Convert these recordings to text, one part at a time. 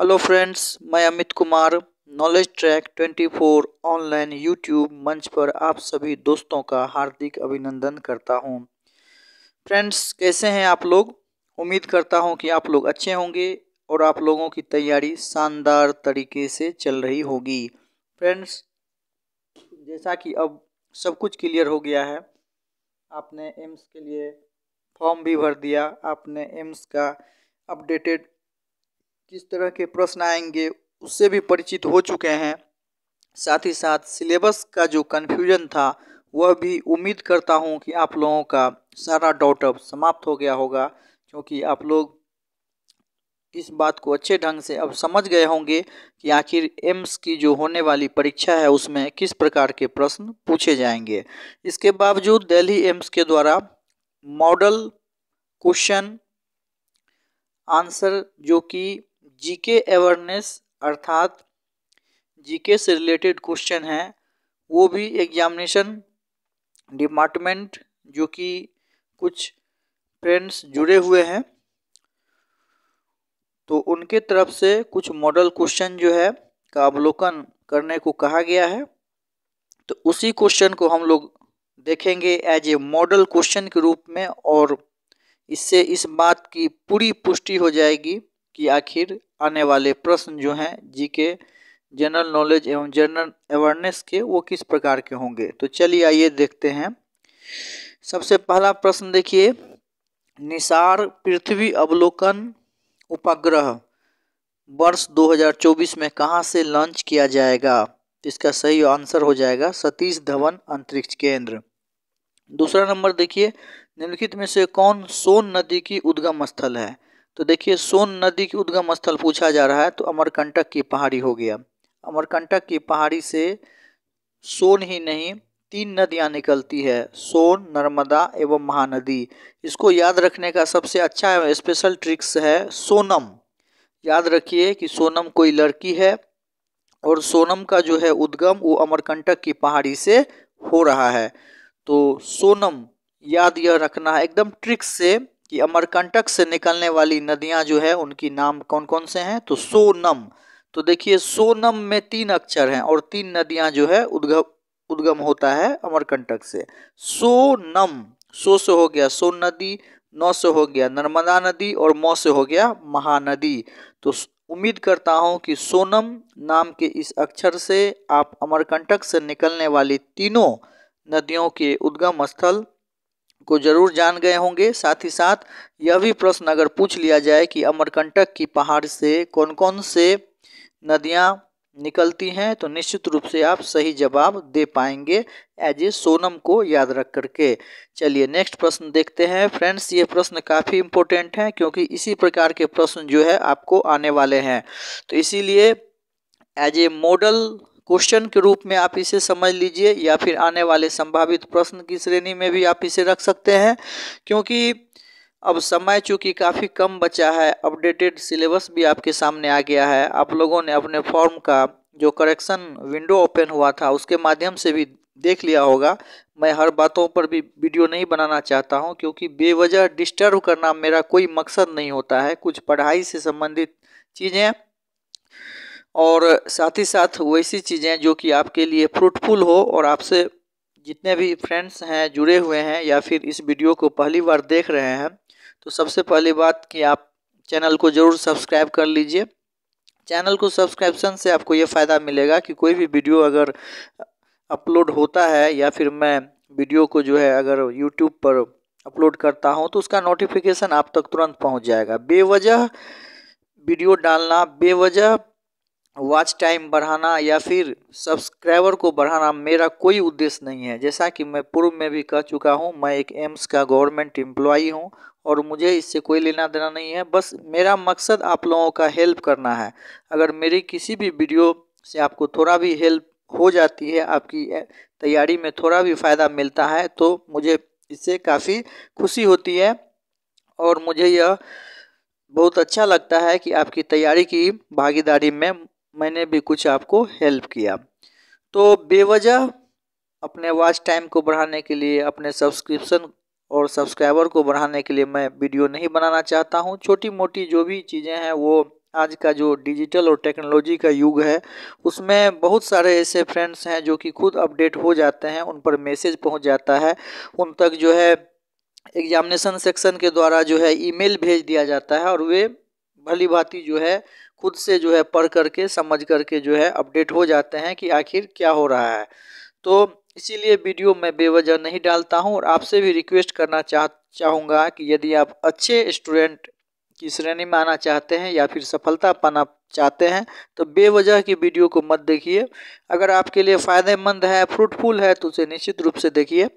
Hello friends मैं Amit Kumar knowledge track 24 online YouTube मंच पर आप सभी दोस्तों का हार्दिक अभिनंदन करता हूं फ्रेंड्स कैसे हैं आप लोग उम्मीद करता हूं कि आप लोग अच्छे होंगे और आप लोगों की तैयारी शानदार तरीके से चल रही होगी फ्रेंड्स जैसा कि अब सब कुछ क्लियर हो गया है आपने एम्स के लिए फॉर्म भी भर दिया आपने एम्स का अपडेटेड किस तरह के प्रश्न आएंगे उससे भी परिचित हो चुके हैं साथ ही साथ सिलेबस का जो कन्फ्यूजन था वह भी उम्मीद करता हूँ कि आप लोगों का सारा डाउट अब समाप्त हो गया होगा क्योंकि आप लोग इस बात को अच्छे ढंग से अब समझ गए होंगे कि आखिर एम्स की जो होने वाली परीक्षा है उसमें किस प्रकार के प्रश्न पूछे जाएंगे इसके बावजूद दिल्ली एम्स के द्वारा मॉडल क्वेश्चन आंसर जो कि जीके अवेयरनेस अर्थात जीके से रिलेटेड क्वेश्चन हैं वो भी एग्जामिनेशन डिपार्टमेंट जो कि कुछ फ्रेंड्स जुड़े हुए हैं तो उनके तरफ से कुछ मॉडल क्वेश्चन जो है का अवलोकन करने को कहा गया है तो उसी क्वेश्चन को हम लोग देखेंगे एज ए मॉडल क्वेश्चन के रूप में और इससे इस बात की पूरी पुष्टि हो जाएगी कि आखिर आने वाले प्रश्न जो हैं जी के जनरल नॉलेज एवं जनरल अवेयरनेस के वो किस प्रकार के होंगे तो चलिए आइए देखते हैं सबसे पहला प्रश्न देखिए निसार पृथ्वी अवलोकन उपग्रह वर्ष 2024 में कहाँ से लॉन्च किया जाएगा इसका सही आंसर हो जाएगा सतीश धवन अंतरिक्ष केंद्र दूसरा नंबर देखिए निम्नलिखित में से कौन सोन नदी की उद्गम स्थल है तो देखिए सोन नदी के उद्गम स्थल पूछा जा रहा है तो अमरकंटक की पहाड़ी हो गया अमरकंटक की पहाड़ी से सोन ही नहीं तीन नदियाँ निकलती है सोन नर्मदा एवं महानदी इसको याद रखने का सबसे अच्छा स्पेशल ट्रिक्स है सोनम याद रखिए कि सोनम कोई लड़की है और सोनम का जो है उद्गम वो अमरकंटक की पहाड़ी से हो रहा है तो सोनम याद यह रखना है एकदम ट्रिक्स से कि अमरकंटक से निकलने वाली नदियां जो है उनकी नाम कौन कौन से हैं तो सोनम तो देखिए सोनम में तीन अक्षर हैं और तीन नदियां जो है उद्गम उद्गम होता है अमरकंटक से सोनम सो से हो गया सोन नदी नौ से हो गया नर्मदा नदी और मौ से हो गया महानदी तो उम्मीद करता हूँ कि सोनम नाम के इस अक्षर से आप अमरकंटक से निकलने वाली तीनों नदियों के उद्गम स्थल को जरूर जान गए होंगे साथ ही साथ यह भी प्रश्न अगर पूछ लिया जाए कि अमरकंटक की पहाड़ से कौन कौन से नदियाँ निकलती हैं तो निश्चित रूप से आप सही जवाब दे पाएंगे एज ए सोनम को याद रख करके चलिए नेक्स्ट प्रश्न देखते हैं फ्रेंड्स ये प्रश्न काफ़ी इम्पोर्टेंट हैं क्योंकि इसी प्रकार के प्रश्न जो है आपको आने वाले हैं तो इसीलिए एज ए मॉडल क्वेश्चन के रूप में आप इसे समझ लीजिए या फिर आने वाले संभावित प्रश्न की श्रेणी में भी आप इसे रख सकते हैं क्योंकि अब समय चूँकि काफ़ी कम बचा है अपडेटेड सिलेबस भी आपके सामने आ गया है आप लोगों ने अपने फॉर्म का जो करेक्शन विंडो ओपन हुआ था उसके माध्यम से भी देख लिया होगा मैं हर बातों पर भी वीडियो नहीं बनाना चाहता हूं क्योंकि बेवजह डिस्टर्ब करना मेरा कोई मकसद नहीं होता है कुछ पढ़ाई से संबंधित चीज़ें और साथ ही साथ वैसी चीज़ें जो कि आपके लिए फ्रूटफुल हो और आपसे जितने भी फ्रेंड्स हैं जुड़े हुए हैं या फिर इस वीडियो को पहली बार देख रहे हैं तो सबसे पहली बात कि आप चैनल को ज़रूर सब्सक्राइब कर लीजिए चैनल को सब्सक्रिप्शन से आपको ये फ़ायदा मिलेगा कि कोई भी वीडियो अगर अपलोड होता है या फिर मैं वीडियो को जो है अगर यूट्यूब पर अपलोड करता हूँ तो उसका नोटिफिकेशन आप तक तुरंत पहुँच जाएगा बेवजह वीडियो डालना बेवजह वॉच टाइम बढ़ाना या फिर सब्सक्राइबर को बढ़ाना मेरा कोई उद्देश्य नहीं है जैसा कि मैं पूर्व में भी कह चुका हूँ मैं एक एम्स का गवर्नमेंट एम्प्लॉई हूँ और मुझे इससे कोई लेना देना नहीं है बस मेरा मकसद आप लोगों का हेल्प करना है अगर मेरी किसी भी वीडियो से आपको थोड़ा भी हेल्प हो जाती है आपकी तैयारी में थोड़ा भी फ़ायदा मिलता है तो मुझे इससे काफ़ी खुशी होती है और मुझे यह बहुत अच्छा लगता है कि आपकी तैयारी की भागीदारी में मैंने भी कुछ आपको हेल्प किया तो बेवजह अपने वॉच टाइम को बढ़ाने के लिए अपने सब्सक्रिप्शन और सब्सक्राइबर को बढ़ाने के लिए मैं वीडियो नहीं बनाना चाहता हूँ छोटी मोटी जो भी चीज़ें हैं वो आज का जो डिजिटल और टेक्नोलॉजी का युग है उसमें बहुत सारे ऐसे फ्रेंड्स हैं जो कि खुद अपडेट हो जाते हैं उन पर मैसेज पहुंच जाता है उन तक जो है एग्जामिनेशन सेक्शन के द्वारा जो है ईमेल भेज दिया जाता है और वे भली भांति जो है खुद से जो है पढ़ करके समझ करके जो है अपडेट हो जाते हैं कि आखिर क्या हो रहा है तो इसीलिए वीडियो मैं बेवजह नहीं डालता हूँ और आपसे भी रिक्वेस्ट करना चाह चाहूँगा कि यदि आप अच्छे स्टूडेंट की श्रेणी में आना चाहते हैं या फिर सफलता पाना चाहते हैं तो बेवजह की वीडियो को मत देखिए अगर आपके लिए फ़ायदेमंद है फ्रूटफुल है तो उसे निश्चित रूप से देखिए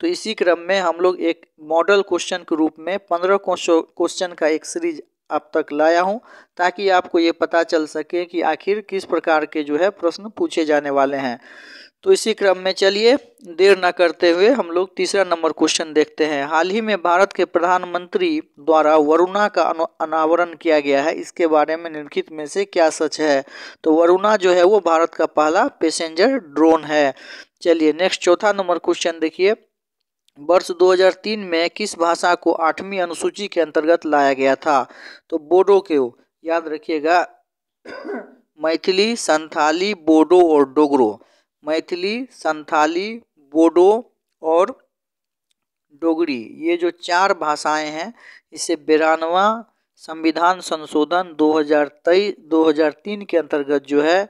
तो इसी क्रम में हम लोग एक मॉडल क्वेश्चन के रूप में पंद्रह क्वेश्चन का एक सीरीज आप तक लाया हूं ताकि आपको ये पता चल सके कि आखिर किस प्रकार के जो है प्रश्न पूछे जाने वाले हैं तो इसी क्रम में चलिए देर न करते हुए हम लोग तीसरा नंबर क्वेश्चन देखते हैं हाल ही में भारत के प्रधानमंत्री द्वारा वरुणा का अनावरण किया गया है इसके बारे में निम्नलिखित में से क्या सच है तो वरुणा जो है वो भारत का पहला पैसेंजर ड्रोन है चलिए नेक्स्ट चौथा नंबर क्वेश्चन देखिए वर्ष 2003 में किस भाषा को आठवीं अनुसूची के अंतर्गत लाया गया था तो बोडो के याद रखिएगा मैथिली संथाली बोडो और डोगरो मैथिली संथाली बोडो और डोगरी ये जो चार भाषाएं हैं इसे बिरानवा संविधान संशोधन हजार 2003 के अंतर्गत जो है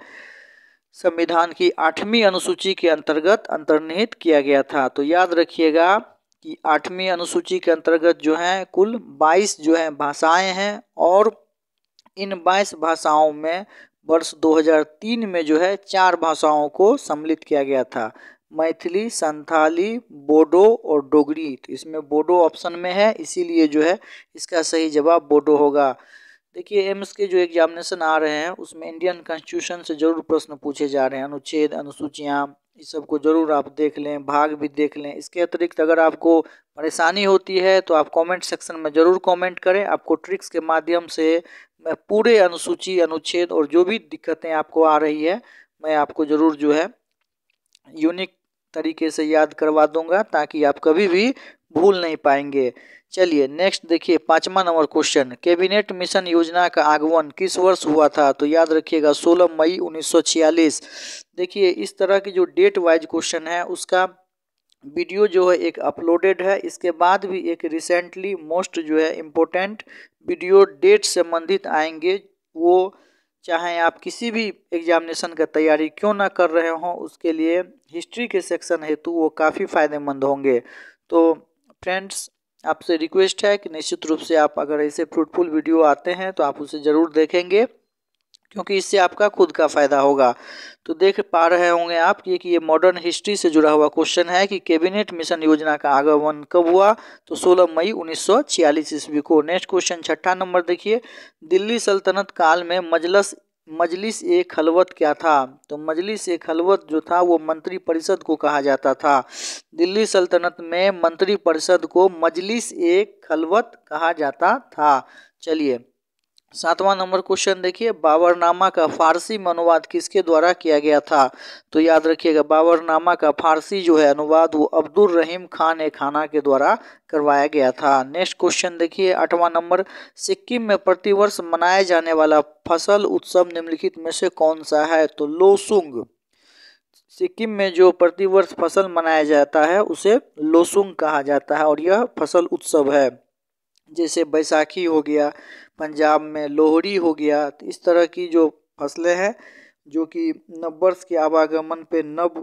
संविधान की आठवीं अनुसूची के अंतर्गत अंतर्निहित किया गया था तो याद रखिएगा कि आठवीं अनुसूची के अंतर्गत जो है कुल बाईस जो है भाषाएं हैं और इन बाईस भाषाओं में वर्ष 2003 में जो है चार भाषाओं को सम्मिलित किया गया था मैथिली संथाली बोडो और डोगरी तो इसमें बोडो ऑप्शन में है इसीलिए जो है इसका सही जवाब बोडो होगा देखिए एम्स के जो एग्जामिनेशन आ रहे हैं उसमें इंडियन कॉन्स्टिट्यूशन से ज़रूर प्रश्न पूछे जा रहे हैं अनुच्छेद अनुसूचियाँ इस सबको ज़रूर आप देख लें भाग भी देख लें इसके अतिरिक्त अगर आपको परेशानी होती है तो आप कमेंट सेक्शन में ज़रूर कमेंट करें आपको ट्रिक्स के माध्यम से मैं पूरे अनुसूची अनुच्छेद और जो भी दिक्कतें आपको आ रही है मैं आपको ज़रूर जो है यूनिक तरीके से याद करवा दूँगा ताकि आप कभी भी भूल नहीं पाएंगे चलिए नेक्स्ट देखिए पांचवा नंबर क्वेश्चन कैबिनेट मिशन योजना का आगमन किस वर्ष हुआ था तो याद रखिएगा 16 मई 1946 देखिए इस तरह की जो डेट वाइज क्वेश्चन है उसका वीडियो जो है एक अपलोडेड है इसके बाद भी एक रिसेंटली मोस्ट जो है इम्पोर्टेंट वीडियो डेट संबंधित आएंगे वो चाहे आप किसी भी एग्जामिनेशन का तैयारी क्यों ना कर रहे हों उसके लिए हिस्ट्री के सेक्शन हेतु वो काफ़ी फ़ायदेमंद होंगे तो फ्रेंड्स आपसे रिक्वेस्ट है कि निश्चित रूप से आप अगर ऐसे फ्रूटफुल वीडियो आते हैं तो आप उसे ज़रूर देखेंगे क्योंकि इससे आपका खुद का फ़ायदा होगा तो देख पा रहे होंगे आप ये कि ये मॉडर्न हिस्ट्री से जुड़ा हुआ क्वेश्चन है कि कैबिनेट मिशन योजना का आगमन कब हुआ तो 16 मई 1946 ईस्वी को नेक्स्ट क्वेश्चन छठा नंबर देखिए दिल्ली सल्तनत काल में मजलस मजलिस ए खलवत क्या था तो मजलिस ए खलवत जो था वो मंत्रिपरिषद को कहा जाता था दिल्ली सल्तनत में मंत्रिपरिषद को मजलिस ए खलवत कहा जाता था चलिए सातवां नंबर क्वेश्चन देखिए बाबरनामा का फारसी में अनुवाद किसके द्वारा किया गया था तो याद रखिएगा बाबरनामा का फारसी जो है अनुवाद वो अब्दुल रहीम खान ए खाना के द्वारा करवाया गया था नेक्स्ट क्वेश्चन देखिए आठवां नंबर सिक्किम में प्रतिवर्ष मनाया जाने वाला फसल उत्सव निम्नलिखित में से कौन सा है तो लोसुंग सिक्किम में जो प्रतिवर्ष फसल मनाया जाता है उसे लोसुंग कहा जाता है और यह फसल उत्सव है जैसे बैसाखी हो गया पंजाब में लोहड़ी हो गया तो इस तरह की जो फसलें हैं जो कि नव वर्ष के आवागमन पे नव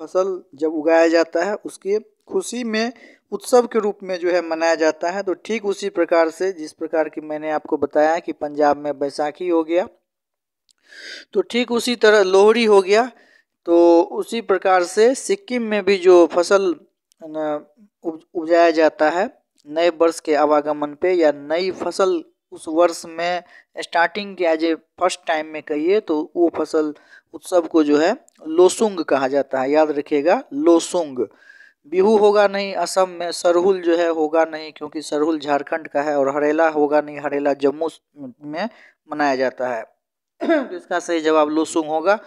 फसल जब उगाया जाता है उसके खुशी में उत्सव के रूप में जो है मनाया जाता है तो ठीक उसी प्रकार से जिस प्रकार की मैंने आपको बताया कि पंजाब में बैसाखी हो गया तो ठीक उसी तरह लोहड़ी हो गया तो उसी प्रकार से सिक्किम में भी जो फसल उपजाया जाता है नए वर्ष के आवागमन पे या नई फसल उस वर्ष में स्टार्टिंग के आज ए फर्स्ट टाइम में कहिए तो वो फसल उत्सव को जो है लोसुंग कहा जाता है याद रखिएगा लोसुंग बिहू होगा नहीं असम में सरहुल जो है होगा नहीं क्योंकि सरहुल झारखंड का है और हरेला होगा नहीं हरेला जम्मू में मनाया जाता है तो इसका सही जवाब लोसुंग होगा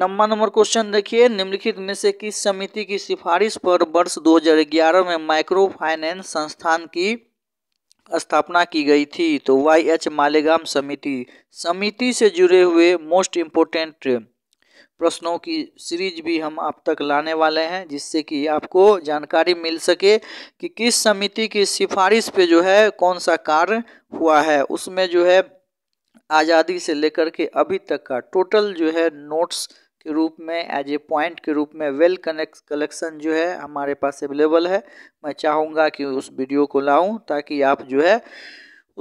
नंबर नंबर क्वेश्चन देखिए निम्नलिखित में से किस समिति की सिफारिश पर वर्ष 2011 में माइक्रो फाइनेंस संस्थान की स्थापना की गई थी तो वाई एच मालेगाम समिति समिति से जुड़े हुए मोस्ट इम्पोर्टेंट प्रश्नों की सीरीज भी हम आप तक लाने वाले हैं जिससे कि आपको जानकारी मिल सके कि किस समिति की सिफारिश पे जो है कौन सा कार्य हुआ है उसमें जो है आज़ादी से लेकर के अभी तक का टोटल जो है नोट्स रूप में एज ए पॉइंट के रूप में वेल कनेक्ट कलेक्शन जो है हमारे पास अवेलेबल है मैं चाहूँगा कि उस वीडियो को लाऊं ताकि आप जो है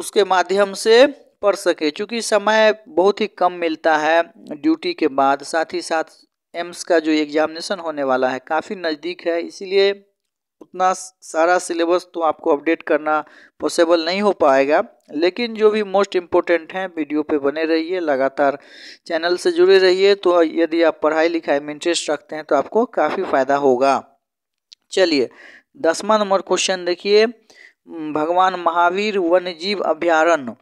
उसके माध्यम से पढ़ सके चूँकि समय बहुत ही कम मिलता है ड्यूटी के बाद साथ ही साथ एम्स का जो एग्जामिनेशन होने वाला है काफ़ी नज़दीक है इसीलिए उतना सारा सिलेबस तो आपको अपडेट करना पॉसिबल नहीं हो पाएगा लेकिन जो भी मोस्ट इम्पोर्टेंट हैं वीडियो पे बने रहिए लगातार चैनल से जुड़े रहिए तो यदि आप पढ़ाई लिखाई में इंटरेस्ट रखते हैं तो आपको काफ़ी फ़ायदा होगा चलिए दसवा नंबर क्वेश्चन देखिए भगवान महावीर वन्यजीव अभ्यारण्य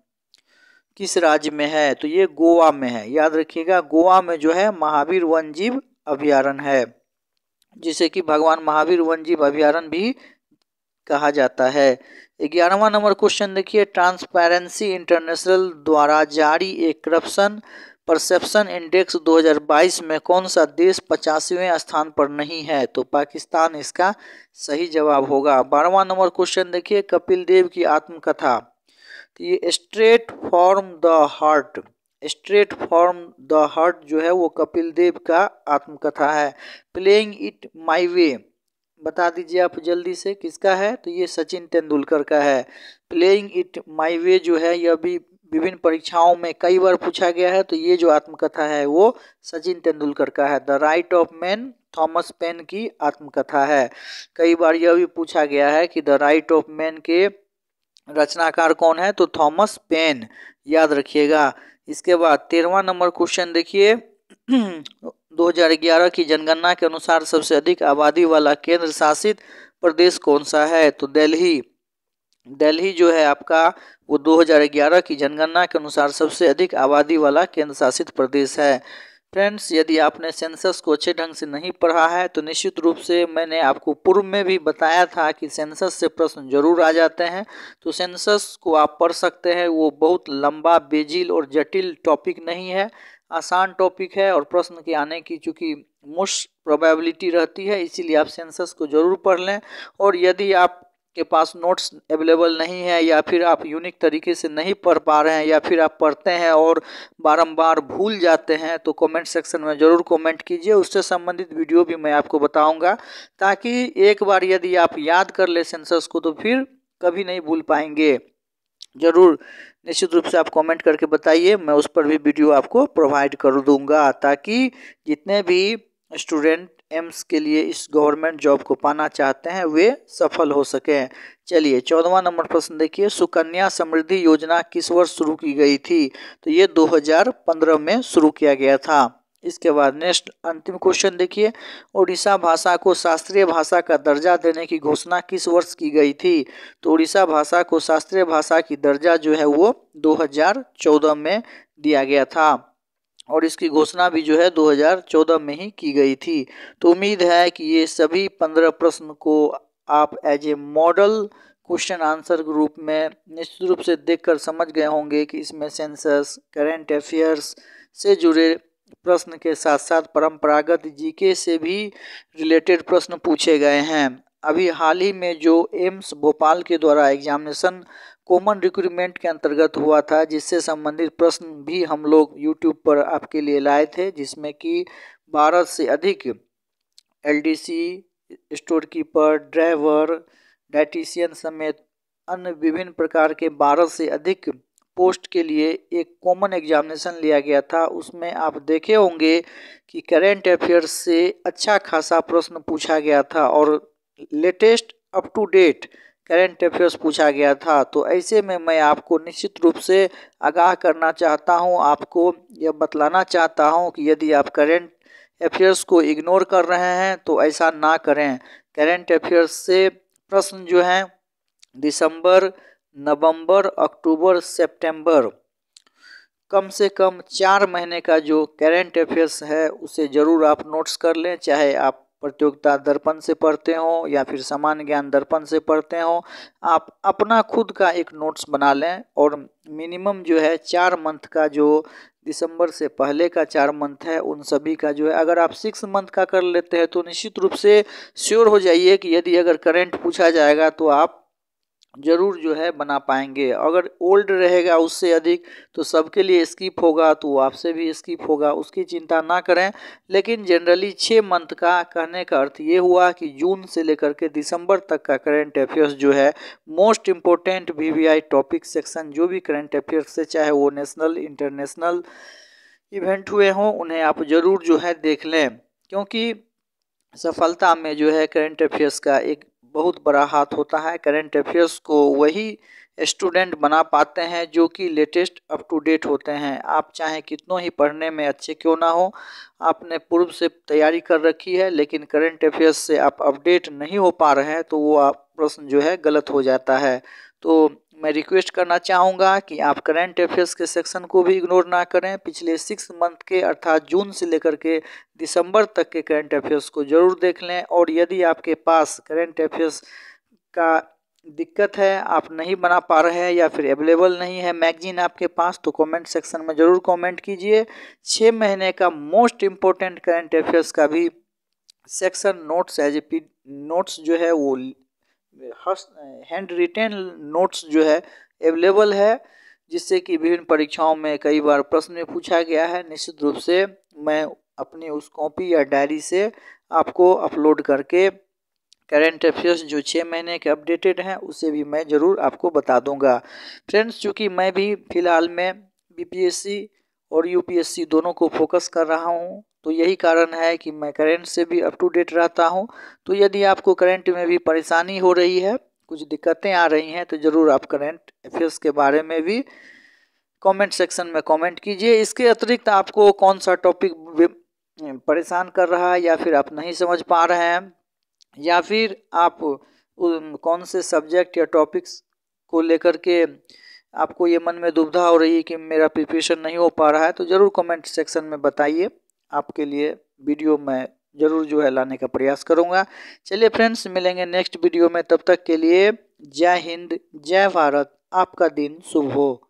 किस राज्य में है तो ये गोवा में है याद रखिएगा गोवा में जो है महावीर वन्यजीव अभ्यारण्य है जिसे कि भगवान महावीर वन जीव अभ्यारण भी कहा जाता है ग्यारहवा नंबर क्वेश्चन देखिए ट्रांसपेरेंसी इंटरनेशनल द्वारा जारी एक करप्शन परसेप्शन इंडेक्स 2022 में कौन सा देश पचासवें स्थान पर नहीं है तो पाकिस्तान इसका सही जवाब होगा बारहवा नंबर क्वेश्चन देखिए कपिल देव की आत्मकथा तो ये straight from the heart straight from the hurt जो है वो कपिल देव का आत्मकथा है प्लेइंग इट माई वे बता दीजिए आप जल्दी से किसका है तो ये सचिन तेंदुलकर का है प्लेइंग इट माई वे जो है यह भी विभिन्न परीक्षाओं में कई बार पूछा गया है तो ये जो आत्मकथा है वो सचिन तेंदुलकर का है the right of man Thomas Paine की आत्मकथा है कई बार यह भी पूछा गया है कि द राइट ऑफ मैन के रचनाकार कौन है तो थॉमस पेन याद रखिएगा इसके बाद तेरहवा नंबर क्वेश्चन देखिए 2011 की जनगणना के अनुसार सबसे अधिक आबादी वाला केंद्र शासित प्रदेश कौन सा है तो दिल्ली दिल्ली जो है आपका वो 2011 की जनगणना के अनुसार सबसे अधिक आबादी वाला केंद्र शासित प्रदेश है फ्रेंड्स यदि आपने सेंसस को अच्छे ढंग से नहीं पढ़ा है तो निश्चित रूप से मैंने आपको पूर्व में भी बताया था कि सेंसस से प्रश्न जरूर आ जाते हैं तो सेंसस को आप पढ़ सकते हैं वो बहुत लंबा बेजिल और जटिल टॉपिक नहीं है आसान टॉपिक है और प्रश्न के आने की चूँकि मोस्ट प्रोबेबिलिटी रहती है इसीलिए आप सेंसस को ज़रूर पढ़ लें और यदि आप के पास नोट्स अवेलेबल नहीं है या फिर आप यूनिक तरीके से नहीं पढ़ पा रहे हैं या फिर आप पढ़ते हैं और बारंबार भूल जाते हैं तो कमेंट सेक्शन में ज़रूर कमेंट कीजिए उससे संबंधित वीडियो भी मैं आपको बताऊंगा ताकि एक बार यदि आप याद कर ले सेंसर्स को तो फिर कभी नहीं भूल पाएंगे ज़रूर निश्चित रूप से आप कमेंट करके बताइए मैं उस पर भी वीडियो आपको प्रोवाइड कर दूँगा ताकि जितने भी स्टूडेंट एम्स के लिए इस गवर्नमेंट जॉब को पाना चाहते हैं वे सफल हो सके चलिए चौदवा नंबर प्रश्न देखिए सुकन्या समृद्धि योजना किस वर्ष शुरू की गई थी तो ये 2015 में शुरू किया गया था इसके बाद नेक्स्ट अंतिम क्वेश्चन देखिए उड़ीसा भाषा को शास्त्रीय भाषा का दर्जा देने की घोषणा किस वर्ष की गई थी तो उड़ीसा भाषा को शास्त्रीय भाषा की दर्जा जो है वो दो में दिया गया था और इसकी हम्म। घोषणा भी जो है 2014 में ही की गई थी तो उम्मीद है कि ये सभी पंद्रह प्रश्न को आप as a model question answer group में निश्चित रूप से देखकर समझ गए होंगे कि इसमें सेंसस करेंट अफेयर्स से जुड़े प्रश्न के साथ साथ परंपरागत जीके से भी रिलेटेड प्रश्न पूछे गए हैं अभी हाल ही में जो एम्स भोपाल के द्वारा एग्जामिनेशन कॉमन रिक्रूटमेंट के अंतर्गत हुआ था जिससे संबंधित प्रश्न भी हम लोग यूट्यूब पर आपके लिए लाए थे जिसमें कि बारह से अधिक LDC store keeper driver dietitian समेत अन्य विभिन्न प्रकार के बारह से अधिक पोस्ट के लिए एक कॉमन एग्जामिनेशन लिया गया था उसमें आप देखे होंगे कि करेंट अफेयर्स से अच्छा खासा प्रश्न पूछा गया था और latest up to date current affairs पूछा गया था तो ऐसे में मैं आपको निश्चित रूप से आगाह करना चाहता हूं आपको यह बतलाना चाहता हूं कि यदि आप करेंट अफेयर्स को इग्नोर कर रहे हैं तो ऐसा ना करें करेंट अफेयर्स से प्रश्न जो हैं दिसंबर नवंबर अक्टूबर सितंबर कम से कम चार महीने का जो करेंट अफेयर्स है उसे ज़रूर आप नोट्स कर लें चाहे आप प्रतियोगिता दर्पण से पढ़ते हो या फिर समान ज्ञान दर्पण से पढ़ते हो आप अपना खुद का एक नोट्स बना लें और मिनिमम जो है चार मंथ का जो दिसंबर से पहले का चार मंथ है उन सभी का जो है अगर आप सिक्स मंथ का कर लेते हैं तो निश्चित रूप से श्योर हो जाइए कि यदि अगर करेंट पूछा जाएगा तो आप ज़रूर जो है बना पाएंगे अगर ओल्ड रहेगा उससे अधिक तो सबके लिए स्किप होगा तो आपसे भी स्किप होगा उसकी चिंता ना करें लेकिन जनरली छः मंथ का कहने का अर्थ ये हुआ कि जून से लेकर के दिसंबर तक का करंट अफेयर्स जो है मोस्ट इम्पोर्टेंट वी टॉपिक सेक्शन जो भी करंट अफेयर्स से चाहे वो नेशनल इंटरनेशनल इवेंट हुए हों उन्हें आप ज़रूर जो है देख लें क्योंकि सफलता में जो है करंट अफेयर्स का एक बहुत बड़ा हाथ होता है करेंट अफेयर्स को वही स्टूडेंट बना पाते हैं जो कि लेटेस्ट अप टू डेट होते हैं आप चाहे कितनों ही पढ़ने में अच्छे क्यों ना हो आपने पूर्व से तैयारी कर रखी है लेकिन करंट अफेयर्स से आप अपडेट नहीं हो पा रहे हैं तो वो आप प्रश्न जो है गलत हो जाता है तो मैं रिक्वेस्ट करना चाहूँगा कि आप करंट अफेयर्स के सेक्शन को भी इग्नोर ना करें पिछले सिक्स मंथ के अर्थात जून से लेकर के दिसंबर तक के करंट अफेयर्स को ज़रूर देख लें और यदि आपके पास करंट अफेयर्स का दिक्कत है आप नहीं बना पा रहे हैं या फिर अवेलेबल नहीं है मैगजीन आपके पास तो कमेंट सेक्शन में ज़रूर कमेंट कीजिए छः महीने का मोस्ट इम्पोर्टेंट करंट अफेयर्स का भी section notes as a P notes जो है वो हैंड रिटेन नोट्स जो है अवेलेबल है जिससे कि विभिन्न परीक्षाओं में कई बार प्रश्न में पूछा गया है निश्चित रूप से मैं अपनी उस कॉपी या डायरी से आपको अपलोड करके करेंट अफेयर्स जो छः महीने के अपडेटेड हैं उसे भी मैं ज़रूर आपको बता दूंगा फ्रेंड्स चूँकि मैं भी फ़िलहाल में बीपीएससी और यूपीएससी दोनों को फोकस कर रहा हूँ तो यही कारण है कि मैं करेंट से भी अप टू डेट रहता हूँ तो यदि आपको करेंट में भी परेशानी हो रही है कुछ दिक्कतें आ रही हैं तो ज़रूर आप करेंट अफेयर्स के बारे में भी कमेंट सेक्शन में कमेंट कीजिए इसके अतिरिक्त आपको कौन सा टॉपिक परेशान कर रहा है या फिर आप नहीं समझ पा रहे हैं या फिर आप कौन से सब्जेक्ट या टॉपिक्स को लेकर के आपको ये मन में दुविधा हो रही है कि मेरा प्रिपरेशन नहीं हो पा रहा है तो ज़रूर कमेंट सेक्शन में बताइए आपके लिए वीडियो मैं ज़रूर जो है लाने का प्रयास करूँगा चलिए फ्रेंड्स मिलेंगे नेक्स्ट वीडियो में तब तक के लिए जय हिंद जय भारत आपका दिन शुभ हो